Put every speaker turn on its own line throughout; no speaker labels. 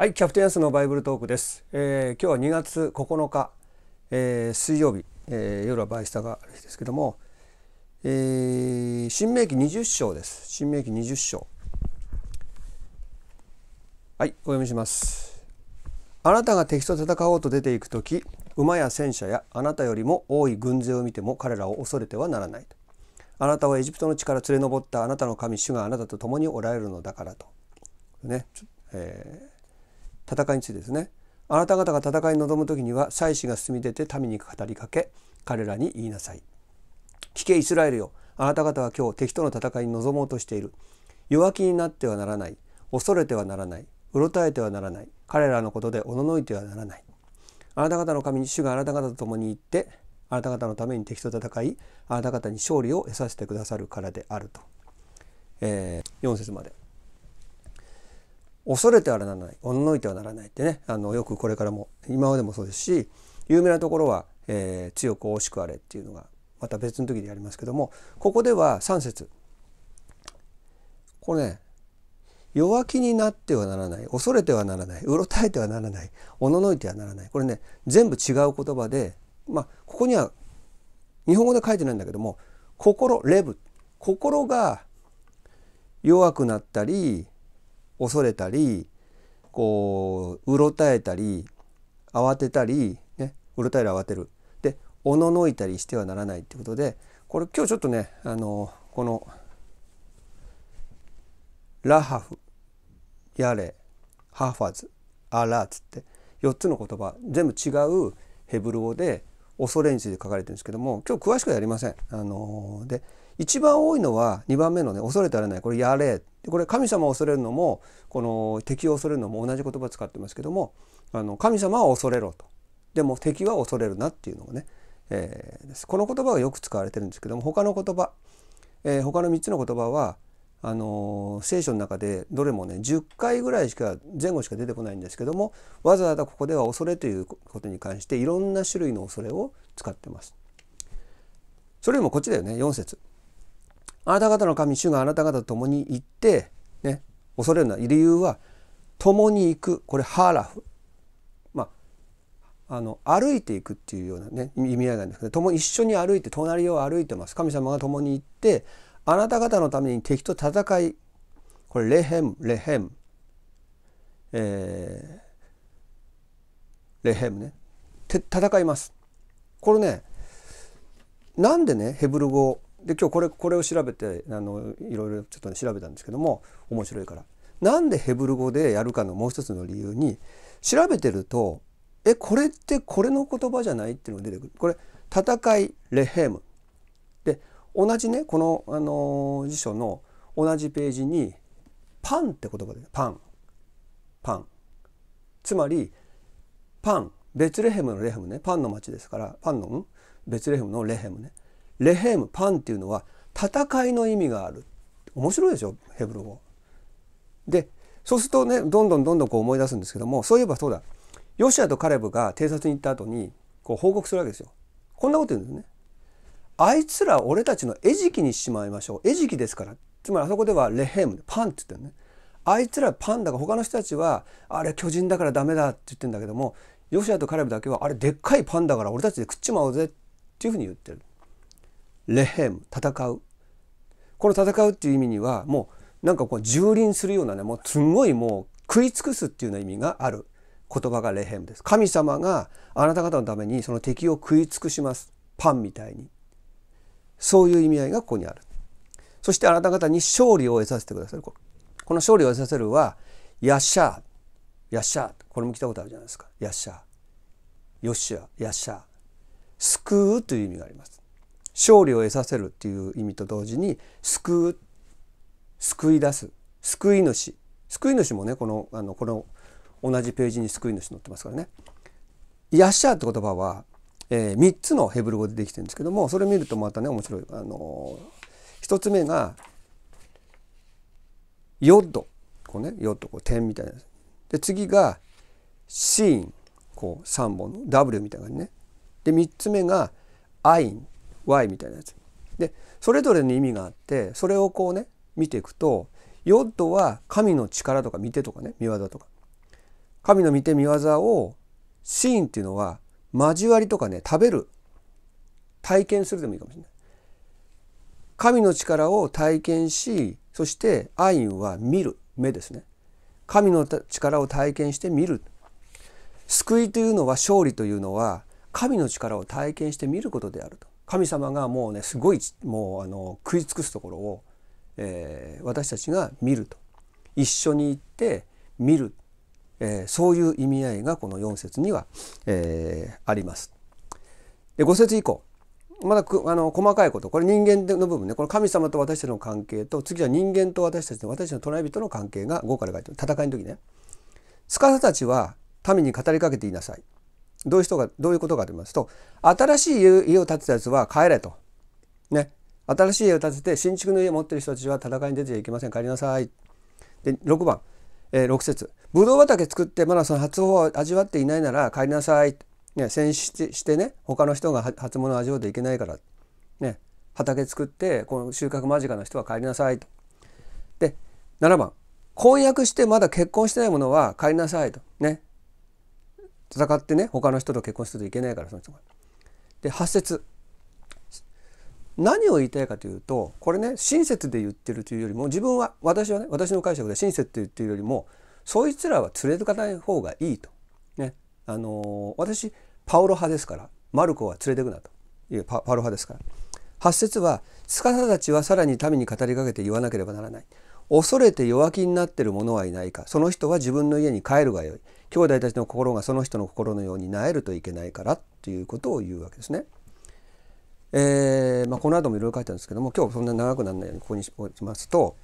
はい、キャプテンアスのバイブルトークです。えー、今日は2月9日、えー、水曜日、えー、夜はバイスタがある日ですけども、えー、新明記20章です。新明記20章。はい、お読みします。あなたが敵と戦おうと出ていく時、馬や戦車やあなたよりも多い軍勢を見ても彼らを恐れてはならないと。あなたはエジプトの地から連れ上ったあなたの神主があなたと共におられるのだからと。ね、えー戦いについてですねあなた方が戦いに臨む時には祭司が進み出て民に語りかけ彼らに言いなさい聞けイスラエルよあなた方は今日敵との戦いに臨もうとしている弱気になってはならない恐れてはならないうろたえてはならない彼らのことでおののいてはならないあなた方の神に主があなた方と共に行ってあなた方のために敵と戦いあなた方に勝利を得させてくださるからであると、えー、4節まで恐れてはならないおののいてはならないってねあのよくこれからも今までもそうですし有名なところは、えー、強く惜しくあれっていうのがまた別の時でやりますけどもここでは3節これね弱気になってはならない恐れてはならないうろたえてはならないおののいてはならないこれね全部違う言葉でまあここには日本語で書いてないんだけども心レブ心が弱くなったり恐れたりこううろたえたり慌てたり、ね、うろたえる慌てるでおののいたりしてはならないってことでこれ今日ちょっとねあのこの「ラハフ」「ヤレ」「ハファズ」「アラ」っつって4つの言葉全部違うヘブル語で恐れについて書かれてるんですけども今日詳しくはやりません。あので一番多いのは2番目のね恐れてられないこれ「やれ」でこれ神様を恐れるのもこの敵を恐れるのも同じ言葉使ってますけどもあの神様は恐れろとでも敵は恐れるなっていうのがね、えー、この言葉がよく使われてるんですけども他の言葉、えー、他の3つの言葉はあのー、聖書の中でどれもね10回ぐらいしか前後しか出てこないんですけどもわざわざここでは恐れということに関していろんな種類の恐れを使ってます。それよりもこっちだよね4節あなた方の神主があなた方と共に行って、ね、恐れるのは理由は共に行くこれハーラフ、まあ、あの歩いていくっていうような、ね、意味合いなんですけど共一緒に歩いて隣を歩いてます神様が共に行ってあなた方のために敵と戦いこれレヘムレヘム、えー、レヘムね戦います。これねなんでねヘブル語で今日これこれを調べてあのいろいろちょっと、ね、調べたんですけども面白いから。なんでヘブル語でやるかのもう一つの理由に調べてるとえこれってこれの言葉じゃないっていうのが出てくるこれ戦いレヘムで同じねこの、あの辞書の同じページにパンって言葉でパンパンつまりパンベツレヘムのレヘムねパンの町ですからパンの、うん、ベツレヘムのレヘムねレヘムパンっていうのは戦いの意味がある面白いでしょヘブル語。でそうするとねどんどんどんどんこう思い出すんですけどもそういえばそうだヨシアとカレブが偵察に行った後にこう報告するわけですよ。こんなこと言うんですね。あいつら俺たちの餌食にしまいましょう餌食ですからつまりあそこではレヘムパンって言ってるねあいつらパンだが他の人たちはあれ巨人だからダメだって言ってるんだけどもヨシアとカレブだけはあれでっかいパンだから俺たちで食っちまおうぜっていうふうに言ってる。レヘム戦うこの戦うっていう意味にはもうなんかこう蹂躙するようなねもうすごいもう食い尽くすっていうような意味がある言葉がレヘムです神様があなた方のためにその敵を食い尽くしますパンみたいにそういう意味合いがここにあるそしてあなた方に勝利を得させてくださるこの勝利を得させるはヤッシャーヤッシャーこれも聞いたことあるじゃないですかヤッシャーヨッシャーヤッシャー救うという意味があります勝利を得させるっていう意味と同時に救う救い出す救い主救い主もねこのあのこの同じページに救い主載ってますからね。ヤッシャーって言葉は、えー、3つのヘブル語でできてるんですけどもそれ見るとまたね面白い。あのー、1つ目がヨッドこうねヨッドこう点みたいなで次がシーンこう3本の W みたいな感じねで3つ目がアイン Y みたいなやつ。でそれぞれの意味があってそれをこうね見ていくとヨッドは神の力とか見てとかね見業とか神の見て見業をシーンっていうのは交わりとかね食べる体験するでもいいかもしれない。神の力を体験しそしてアインは見る目ですね。神の力を体験して見る。救いというのは勝利というのは神の力を体験して見ることであると。神様がもうねすごいもうあの食い尽くすところを、えー、私たちが見ると一緒に行って見る、えー、そういう意味合いがこの4節には、えー、あります。で5節以降まだあの細かいことこれ人間の部分ねこの神様と私たちの関係と次は人間と私たちの私たちの隣人の関係が5から書いてある戦いの時ね。司たちは民に語りかけていなさい。どういう人がどういうことかと言いますと新しい家を建てたやつは帰れと。ね。新しい家を建てて新築の家を持ってる人たちは戦いに出てはいけません帰りなさい。で6番、えー、6節ぶどう畑作ってまだその初穂を味わっていないなら帰りなさい」ね戦死してね他の人が初物を味わっていけないから、ね、畑作ってこの収穫間近の人は帰りなさいと。で7番「婚約してまだ結婚してないものは帰りなさい」と。戦ってね他の人と結婚するといけないからその人が。で8節何を言いたいかというとこれね親切で言ってるというよりも自分は私はね私の解釈で親切って言ってるよりもそいつらは連れてかない方がいいと。ね、あのー、私パオロ派ですからマルコは連れてくなというパパオロ派ですから。8節は司たちはさらに民に語りかけて言わなければならない。恐れて弱気になってる者はいないかその人は自分の家に帰るがよい兄弟たちの心がその人の心のようになえるといけないからということを言うわけですね。えー、まあ、この後もいろいろ書いてあるんですけども今日そんな長くならないようにここにしますと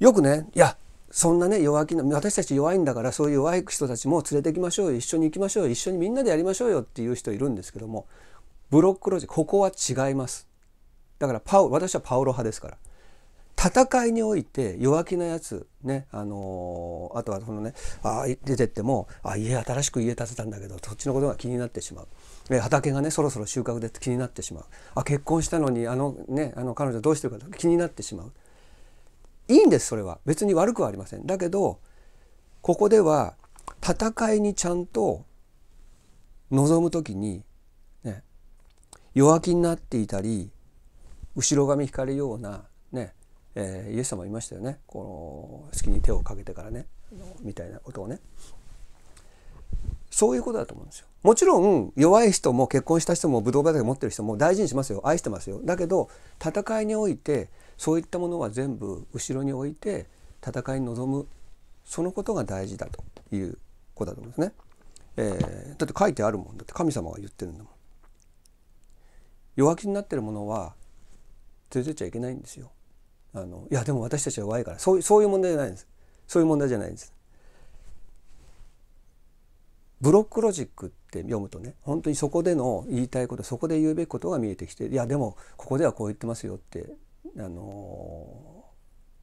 よくねいやそんなね弱気な私たち弱いんだからそういう弱い人たちも連れてきましょうよ一緒に行きましょうよ一緒にみんなでやりましょうよっていう人いるんですけどもブロックロジここは違いますだからパウ私はパウロ派ですから戦いにおいて弱気なやつねあのー、あとはこのねあ出てってもあ家新しく家建てたんだけどそっちのことが気になってしまう。畑がねそろそろ収穫で気になってしまうあ結婚したのにあのねあの彼女どうしてるか気になってしまういいんですそれは別に悪くはありませんだけどここでは戦いにちゃんと臨む時に、ね、弱気になっていたり後ろ髪引かれようなねえー、イエス様いましたよねこの隙に手をかけてからねみたいなことをねそういうことだと思うんですよもちろん弱い人も結婚した人もブドウ畑持ってる人も大事にしますよ愛してますよだけど戦いにおいてそういったものは全部後ろに置いて戦いに臨むそのことが大事だということだと思うんですね、えー、だって書いてあるもんだって神様が言ってるんだもん弱気になってるものは連れてっちゃいけないんですよあのいやでも私たちは弱いからそうそういう問題じゃないんですそういう問題じゃないんですブロックロジックって読むとね本当にそこでの言いたいことそこで言うべきことが見えてきていやでもここではこう言ってますよってあの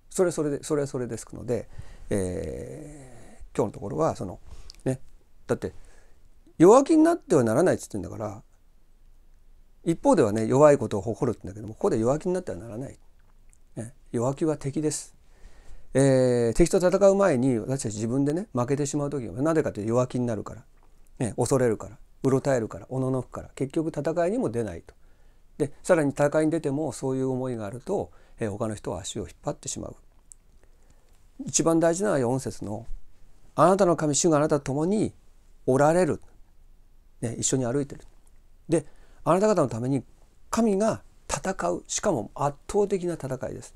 それはそれでそれはそれですので、えー、今日のところはそのねだって弱気になってはならないっつってんだから一方ではね弱いことを誇るってんだけどもここで弱気になってはならない弱気は敵です。えー、敵と戦う前に私たち自分でね負けてしまう時はなぜかというと弱気になるから、ね、恐れるからうろたえるからおののくから結局戦いにも出ないと。でさらに戦いに出てもそういう思いがあると、えー、他の人は足を引っ張ってしまう。一番大事なのは4節の「あなたの神主があなたと共におられる」ね、一緒に歩いてる。であなた方のために神が戦うしかも圧倒的な戦いです。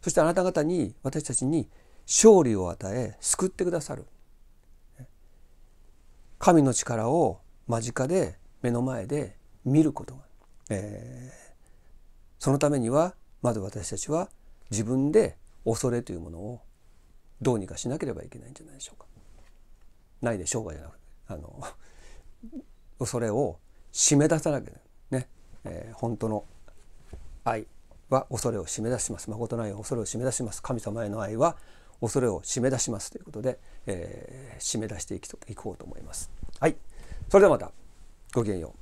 そしてあなた方に私たちに勝利を与え救ってくださる神の力を間近で目の前で見ることが、えー、そのためにはまず私たちは自分で恐れというものをどうにかしなければいけないんじゃないでしょうか。ないでしょうかじゃなくてあの恐れを締め出さなきゃね、えー、本当の愛は恐れを締め出します誠の愛は恐れを締め出します神様への愛は恐れを締め出しますということで、えー、締め出していこうと思います。はい、それではまたごきげんよう。